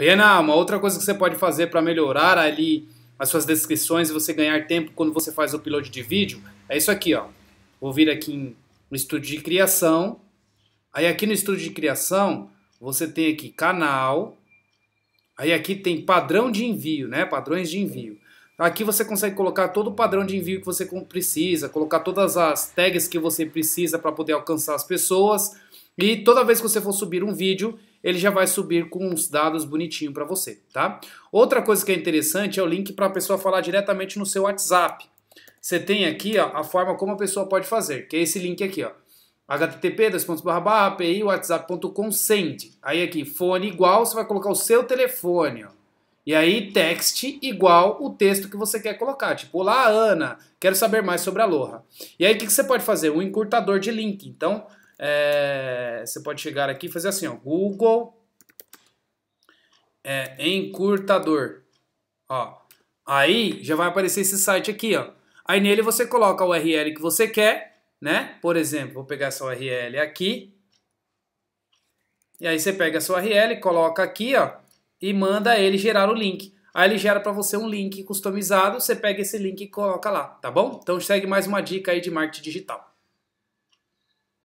Renan, uma outra coisa que você pode fazer para melhorar ali as suas descrições e você ganhar tempo quando você faz o upload de vídeo é isso aqui, ó. Vou vir aqui em, no estúdio de criação. Aí aqui no estúdio de criação você tem aqui canal. Aí aqui tem padrão de envio, né? Padrões de envio. Aqui você consegue colocar todo o padrão de envio que você precisa, colocar todas as tags que você precisa para poder alcançar as pessoas. E toda vez que você for subir um vídeo, ele já vai subir com uns dados bonitinho para você, tá? Outra coisa que é interessante é o link para a pessoa falar diretamente no seu WhatsApp. Você tem aqui ó, a forma como a pessoa pode fazer, que é esse link aqui, ó. http api whatsapp.com send. Aí aqui, fone igual, você vai colocar o seu telefone, ó. E aí, text igual o texto que você quer colocar. Tipo, olá, Ana, quero saber mais sobre a Aloha. E aí, o que, que você pode fazer? Um encurtador de link. Então, é, você pode chegar aqui e fazer assim, ó, Google é, encurtador. Ó, aí já vai aparecer esse site aqui, ó. Aí nele você coloca a URL que você quer, né? Por exemplo, vou pegar essa URL aqui. E aí você pega a sua URL, coloca aqui, ó, e manda ele gerar o link. Aí ele gera para você um link customizado, você pega esse link e coloca lá, tá bom? Então segue mais uma dica aí de marketing digital.